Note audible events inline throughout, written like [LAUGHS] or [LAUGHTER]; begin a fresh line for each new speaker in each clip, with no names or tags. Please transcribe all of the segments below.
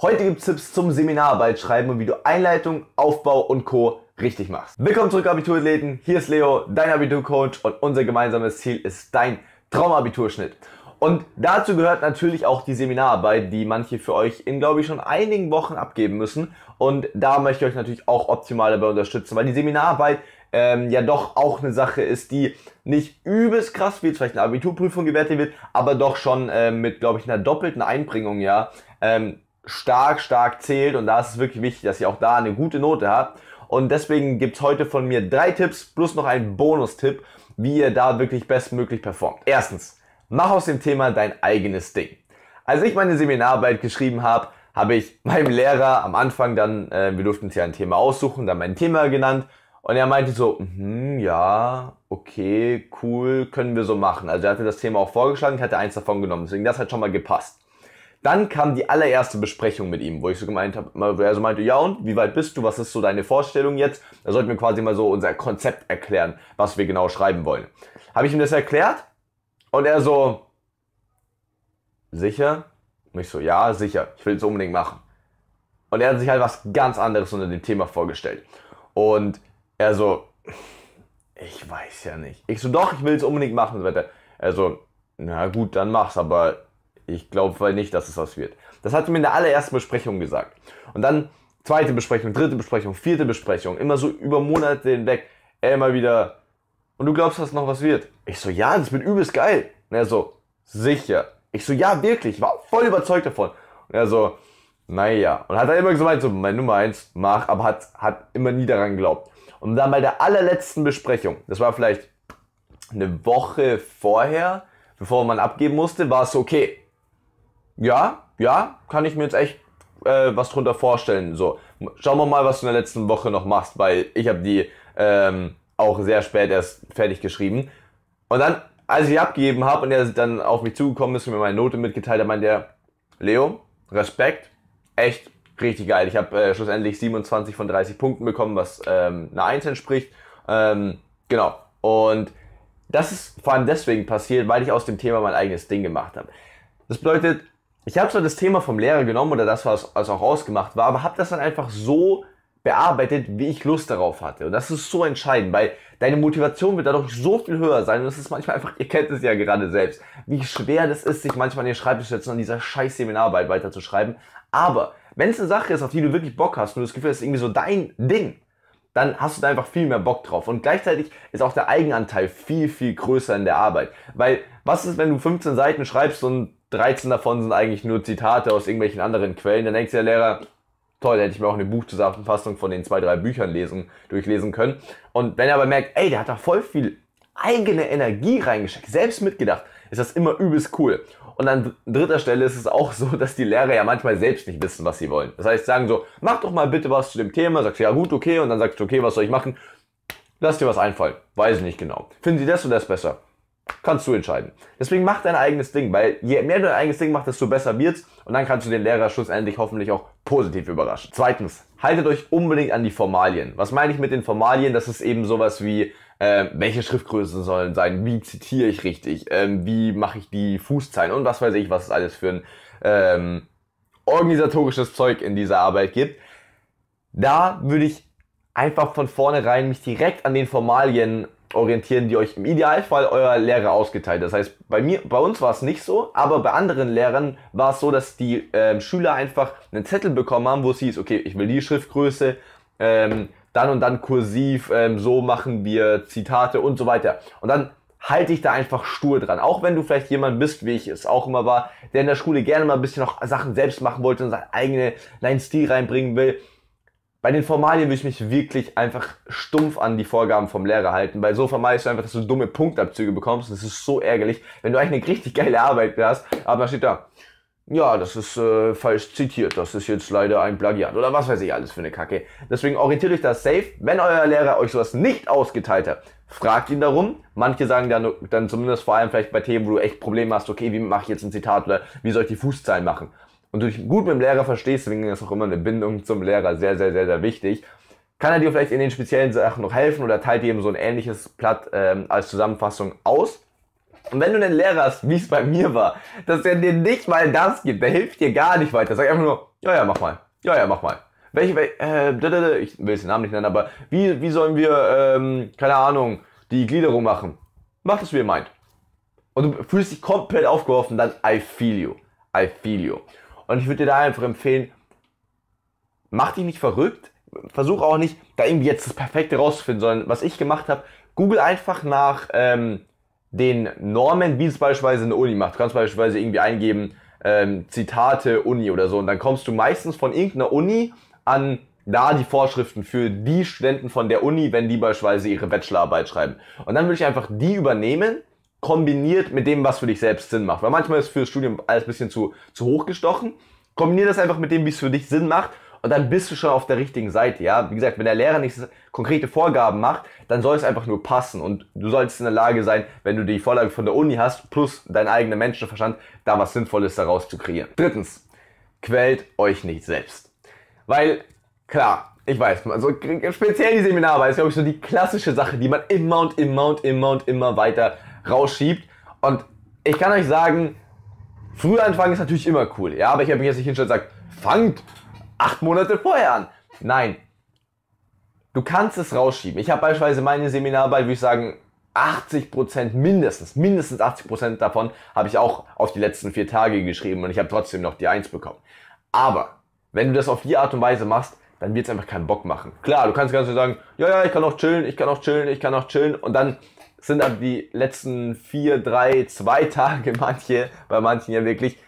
Heute gibt's Tipps zum Seminararbeit schreiben und wie du Einleitung, Aufbau und Co. richtig machst. Willkommen zurück, Abiturathleten. Hier ist Leo, dein Abiturcoach und unser gemeinsames Ziel ist dein Traumabiturschnitt. Und dazu gehört natürlich auch die Seminararbeit, die manche für euch in, glaube ich, schon einigen Wochen abgeben müssen. Und da möchte ich euch natürlich auch optimal dabei unterstützen, weil die Seminararbeit ähm, ja doch auch eine Sache ist, die nicht übelst krass, wie jetzt vielleicht eine Abiturprüfung gewertet wird, aber doch schon ähm, mit, glaube ich, einer doppelten Einbringung, ja, ähm, stark, stark zählt und da ist es wirklich wichtig, dass ihr auch da eine gute Note habt. Und deswegen gibt es heute von mir drei Tipps plus noch einen Bonustipp, wie ihr da wirklich bestmöglich performt. Erstens, mach aus dem Thema dein eigenes Ding. Als ich meine Seminararbeit geschrieben habe, habe ich [LAUGHS] meinem Lehrer am Anfang dann, äh, wir durften uns ja ein Thema aussuchen, dann mein Thema genannt und er meinte so, mm, ja, okay, cool, können wir so machen. Also er hatte das Thema auch vorgeschlagen, ich hatte eins davon genommen, deswegen das hat schon mal gepasst. Dann kam die allererste Besprechung mit ihm, wo ich so gemeint habe, wo er so meinte, ja und, wie weit bist du, was ist so deine Vorstellung jetzt? Da sollten wir quasi mal so unser Konzept erklären, was wir genau schreiben wollen. Habe ich ihm das erklärt? Und er so, sicher? Und ich so, ja, sicher, ich will es unbedingt machen. Und er hat sich halt was ganz anderes unter dem Thema vorgestellt. Und er so, ich weiß ja nicht. Ich so, doch, ich will es unbedingt machen und so weiter. Er so, na gut, dann mach's, aber ich glaube nicht, dass es was wird. Das hat er mir in der allerersten Besprechung gesagt. Und dann zweite Besprechung, dritte Besprechung, vierte Besprechung, immer so über Monate hinweg, er immer wieder, und du glaubst, dass noch was wird? Ich so, ja, das wird übelst geil. Und er so, sicher. Ich so, ja, wirklich, ich war voll überzeugt davon. Und er so, naja. Und hat er immer gesagt, so, mein Nummer eins, mach, aber hat, hat immer nie daran geglaubt. Und dann bei der allerletzten Besprechung, das war vielleicht eine Woche vorher, bevor man abgeben musste, war es okay ja, ja, kann ich mir jetzt echt äh, was drunter vorstellen. So, schauen wir mal, was du in der letzten Woche noch machst, weil ich habe die ähm, auch sehr spät erst fertig geschrieben. Und dann, als ich abgegeben habe und er dann auf mich zugekommen ist und mir meine Note mitgeteilt hat, meinte er, Leo, Respekt, echt richtig geil. Ich habe äh, schlussendlich 27 von 30 Punkten bekommen, was ähm, eine 1 entspricht. Ähm, genau. Und das ist vor allem deswegen passiert, weil ich aus dem Thema mein eigenes Ding gemacht habe. Das bedeutet, ich habe zwar das Thema vom Lehrer genommen oder das, was also auch ausgemacht war, aber habe das dann einfach so bearbeitet, wie ich Lust darauf hatte. Und das ist so entscheidend, weil deine Motivation wird dadurch so viel höher sein. Und es ist manchmal einfach, [LAUGHS] ihr kennt es ja gerade selbst, wie schwer das ist, sich manchmal an den Schreibtisch zu setzen und an dieser scheiß Seminararbeit weiterzuschreiben. Aber wenn es eine Sache ist, auf die du wirklich Bock hast und du das Gefühl hast, irgendwie so dein Ding, dann hast du da einfach viel mehr Bock drauf. Und gleichzeitig ist auch der Eigenanteil viel, viel größer in der Arbeit. Weil was ist, wenn du 15 Seiten schreibst und 13 davon sind eigentlich nur Zitate aus irgendwelchen anderen Quellen. Dann denkt der Lehrer, toll, hätte ich mir auch eine Buchzusammenfassung von den zwei, drei Büchern lesen, durchlesen können. Und wenn er aber merkt, ey, der hat da voll viel eigene Energie reingeschickt, selbst mitgedacht, ist das immer übelst cool. Und an dritter Stelle ist es auch so, dass die Lehrer ja manchmal selbst nicht wissen, was sie wollen. Das heißt, sagen so, mach doch mal bitte was zu dem Thema, sagst ja gut, okay, und dann sagst du, okay, was soll ich machen? Lass dir was einfallen. Weiß nicht genau. Finden Sie das oder das besser? kannst du entscheiden. Deswegen mach dein eigenes Ding, weil je mehr du dein eigenes Ding machst, desto besser wird's und dann kannst du den Lehrer schlussendlich hoffentlich auch positiv überraschen. Zweitens, haltet euch unbedingt an die Formalien. Was meine ich mit den Formalien? Das ist eben sowas wie äh, welche Schriftgrößen sollen sein, wie zitiere ich richtig, ähm, wie mache ich die Fußzeilen und was weiß ich, was es alles für ein ähm, organisatorisches Zeug in dieser Arbeit gibt. Da würde ich einfach von vornherein mich direkt an den Formalien orientieren, die euch im Idealfall euer Lehrer ausgeteilt. Das heißt, bei mir, bei uns war es nicht so, aber bei anderen Lehrern war es so, dass die ähm, Schüler einfach einen Zettel bekommen haben, wo es hieß, okay, ich will die Schriftgröße, ähm, dann und dann kursiv, ähm, so machen wir Zitate und so weiter. Und dann halte ich da einfach stur dran. Auch wenn du vielleicht jemand bist, wie ich es auch immer war, der in der Schule gerne mal ein bisschen noch Sachen selbst machen wollte und seinen eigenen Stil reinbringen will, bei den Formalien würde ich mich wirklich einfach stumpf an die Vorgaben vom Lehrer halten, weil so vermeidest du einfach, dass du dumme Punktabzüge bekommst. Das ist so ärgerlich, wenn du eigentlich eine richtig geile Arbeit hast, aber man steht da, ja, das ist äh, falsch zitiert, das ist jetzt leider ein Plagiat oder was weiß ich alles für eine Kacke. Deswegen orientiert euch das safe, wenn euer Lehrer euch sowas nicht ausgeteilt hat. Fragt ihn darum. Manche sagen dann, dann zumindest vor allem vielleicht bei Themen, wo du echt Probleme hast, okay, wie mache ich jetzt ein Zitat oder wie soll ich die Fußzeilen machen? und du dich gut mit dem Lehrer verstehst, deswegen ist auch immer eine Bindung zum Lehrer sehr, sehr, sehr, sehr wichtig, kann er dir vielleicht in den speziellen Sachen noch helfen oder teilt dir eben so ein ähnliches Blatt ähm, als Zusammenfassung aus. Und wenn du einen Lehrer hast, wie es bei mir war, dass er dir nicht mal das gibt, der hilft dir gar nicht weiter, sag einfach nur, ja, ja, mach mal, ja, ja, mach mal. Welche, welche äh, ich will jetzt den Namen nicht nennen, aber wie, wie sollen wir, ähm, keine Ahnung, die Gliederung machen? Mach das, wie ihr meint. Und du fühlst dich komplett aufgeworfen, dann I feel you. I feel you. Und ich würde dir da einfach empfehlen, mach dich nicht verrückt, versuch auch nicht, da irgendwie jetzt das Perfekte rauszufinden, sondern was ich gemacht habe, google einfach nach ähm, den Normen, wie es beispielsweise eine Uni macht. Du kannst beispielsweise irgendwie eingeben, ähm, Zitate Uni oder so und dann kommst du meistens von irgendeiner Uni an da die Vorschriften für die Studenten von der Uni, wenn die beispielsweise ihre Bachelorarbeit schreiben. Und dann würde ich einfach die übernehmen kombiniert mit dem, was für dich selbst Sinn macht. Weil manchmal ist für das Studium alles ein bisschen zu, zu hoch gestochen. Kombiniere das einfach mit dem, wie es für dich Sinn macht. Und dann bist du schon auf der richtigen Seite, ja. Wie gesagt, wenn der Lehrer nicht konkrete Vorgaben macht, dann soll es einfach nur passen. Und du solltest in der Lage sein, wenn du die Vorlage von der Uni hast, plus dein eigener Menschenverstand, da was Sinnvolles daraus zu kreieren. Drittens, quält euch nicht selbst. Weil, klar, ich weiß, also speziell die Seminararbeit ist, glaube ich, so die klassische Sache, die man immer und immer und immer und immer weiter rausschiebt. Und ich kann euch sagen, früh anfangen ist natürlich immer cool. Ja, aber ich habe mich jetzt nicht hingestellt und gesagt, fangt acht Monate vorher an. Nein. Du kannst es rausschieben. Ich habe beispielsweise meine Seminararbeit, würde ich sagen, 80% mindestens, mindestens 80% davon habe ich auch auf die letzten vier Tage geschrieben und ich habe trotzdem noch die 1 bekommen. Aber wenn du das auf die Art und Weise machst, dann wird es einfach keinen Bock machen. Klar, du kannst ganz so sagen, ja, ja, ich kann auch chillen, ich kann auch chillen, ich kann auch chillen und dann sind aber die letzten vier, drei, zwei Tage manche, bei manchen ja wirklich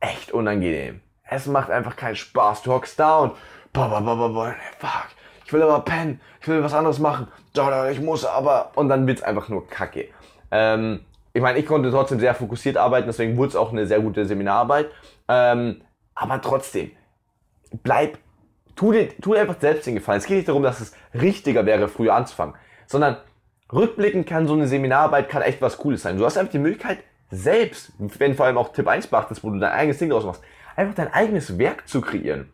echt unangenehm. Es macht einfach keinen Spaß. Du hockst da und bah, bah, bah, bah, bah, fuck, ich will aber pennen, ich will was anderes machen, da, da, ich muss aber. Und dann wird's einfach nur kacke. Ähm, ich meine, ich konnte trotzdem sehr fokussiert arbeiten, deswegen wurde es auch eine sehr gute Seminararbeit. Ähm, aber trotzdem, bleib, tu dir, tu dir einfach selbst den Gefallen. Es geht nicht darum, dass es richtiger wäre, früher anzufangen, sondern rückblickend kann so eine Seminararbeit kann echt was Cooles sein. Du hast einfach die Möglichkeit, selbst, wenn vor allem auch Tipp 1 beachtest, wo du dein eigenes Ding draus machst, einfach dein eigenes Werk zu kreieren.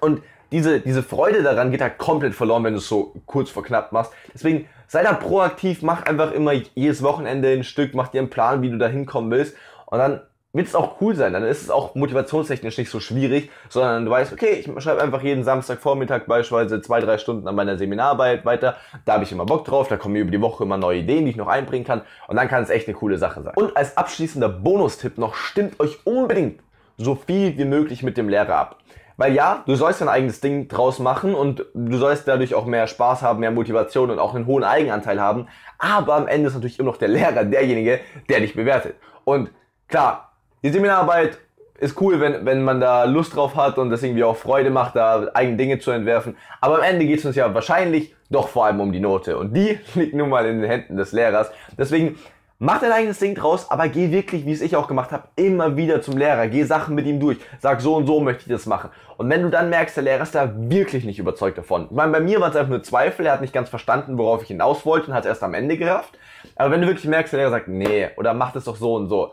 Und diese, diese Freude daran geht halt komplett verloren, wenn du es so kurz vor knapp machst. Deswegen sei da proaktiv, mach einfach immer jedes Wochenende ein Stück, mach dir einen Plan, wie du da hinkommen willst. Und dann wird es auch cool sein. Dann ist es auch motivationstechnisch nicht so schwierig, sondern du weißt, okay, ich schreibe einfach jeden Samstagvormittag beispielsweise zwei, drei Stunden an meiner Seminararbeit weiter. Da habe ich immer Bock drauf, da kommen mir über die Woche immer neue Ideen, die ich noch einbringen kann. Und dann kann es echt eine coole Sache sein. Und als abschließender Bonustipp noch, stimmt euch unbedingt so viel wie möglich mit dem Lehrer ab. Weil ja, du sollst dein eigenes Ding draus machen und du sollst dadurch auch mehr Spaß haben, mehr Motivation und auch einen hohen Eigenanteil haben. Aber am Ende ist natürlich immer noch der Lehrer derjenige, der dich bewertet. Und klar, die Seminararbeit ist cool, wenn, wenn man da Lust drauf hat und das irgendwie auch Freude macht, da eigene Dinge zu entwerfen. Aber am Ende geht es uns ja wahrscheinlich doch vor allem um die Note. Und die [LAUGHS] liegt nun mal in den Händen des Lehrers. Deswegen mach dein eigenes Ding draus, aber geh wirklich, wie es ich auch gemacht habe, immer wieder zum Lehrer. Geh Sachen mit ihm durch. Sag, so und so möchte ich das machen. Und wenn du dann merkst, der Lehrer ist da wirklich nicht überzeugt davon. Ich meine, bei mir waren es einfach nur Zweifel. Er hat nicht ganz verstanden, worauf ich hinaus wollte und hat es erst am Ende gerafft. Aber wenn du wirklich merkst, der Lehrer sagt, nee, oder mach das doch so und so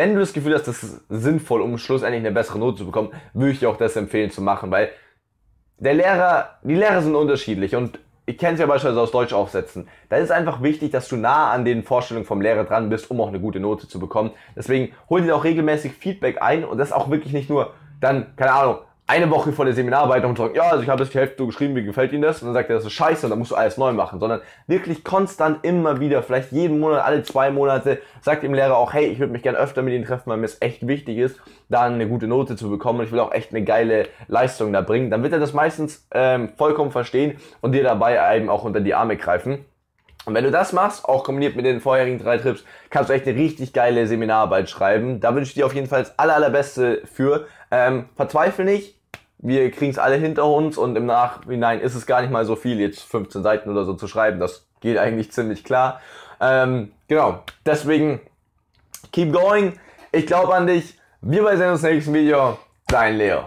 wenn du das Gefühl hast, das ist sinnvoll, um schlussendlich eine bessere Note zu bekommen, würde ich dir auch das empfehlen zu machen, weil der Lehrer, die Lehrer sind unterschiedlich und ich kenne es ja beispielsweise aus Deutsch aufsetzen. Da ist einfach wichtig, dass du nah an den Vorstellungen vom Lehrer dran bist, um auch eine gute Note zu bekommen. Deswegen hol dir auch regelmäßig Feedback ein und das auch wirklich nicht nur dann, keine Ahnung, eine Woche vor der Seminararbeit und sagen, ja, also ich habe jetzt die Hälfte geschrieben, wie gefällt Ihnen das? Und dann sagt er, das ist scheiße und dann musst du alles neu machen, sondern wirklich konstant immer wieder, vielleicht jeden Monat, alle zwei Monate, sagt dem Lehrer auch, hey, ich würde mich gerne öfter mit Ihnen treffen, weil mir es echt wichtig ist, da eine gute Note zu bekommen und ich will auch echt eine geile Leistung da bringen. Dann wird er das meistens ähm, vollkommen verstehen und dir dabei eben auch unter die Arme greifen. Und wenn du das machst, auch kombiniert mit den vorherigen drei Trips, kannst du echt eine richtig geile Seminararbeit schreiben. Da wünsche ich dir auf jeden Fall das aller, allerbeste für. Ähm, verzweifle nicht, wir kriegen es alle hinter uns und im Nachhinein ist es gar nicht mal so viel, jetzt 15 Seiten oder so zu schreiben. Das geht eigentlich ziemlich klar. Ähm, genau, deswegen keep going. Ich glaube an dich. Wir sehen uns im nächsten Video. Dein Leo.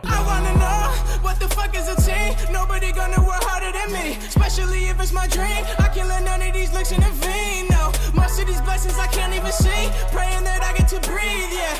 Especially if it's my dream I can let none of these looks in the vein No, most of these blessings I can't even see Praying that I get to breathe, yeah